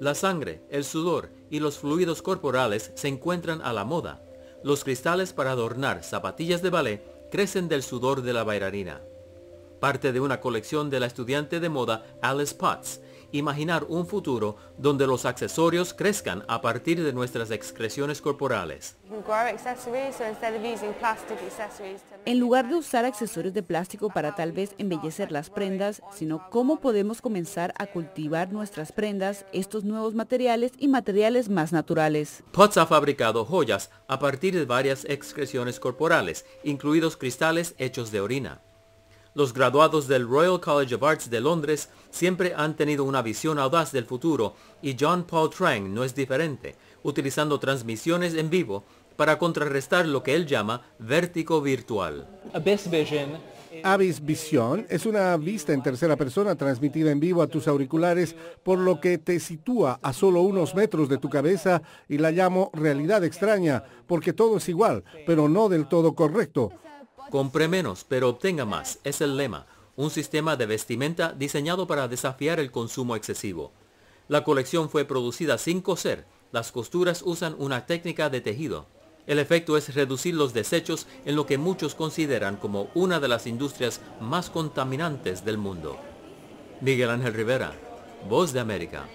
La sangre, el sudor y los fluidos corporales se encuentran a la moda. Los cristales para adornar zapatillas de ballet crecen del sudor de la bailarina parte de una colección de la estudiante de moda Alice Potts, imaginar un futuro donde los accesorios crezcan a partir de nuestras excreciones corporales. En lugar de usar accesorios de plástico para tal vez embellecer las prendas, sino cómo podemos comenzar a cultivar nuestras prendas, estos nuevos materiales y materiales más naturales. Potts ha fabricado joyas a partir de varias excreciones corporales, incluidos cristales hechos de orina los graduados del Royal College of Arts de Londres siempre han tenido una visión audaz del futuro y John Paul Trang no es diferente, utilizando transmisiones en vivo para contrarrestar lo que él llama vértigo virtual. Avis Vision es una vista en tercera persona transmitida en vivo a tus auriculares, por lo que te sitúa a solo unos metros de tu cabeza y la llamo realidad extraña, porque todo es igual, pero no del todo correcto. Compre menos, pero obtenga más, es el lema, un sistema de vestimenta diseñado para desafiar el consumo excesivo. La colección fue producida sin coser, las costuras usan una técnica de tejido. El efecto es reducir los desechos en lo que muchos consideran como una de las industrias más contaminantes del mundo. Miguel Ángel Rivera, Voz de América.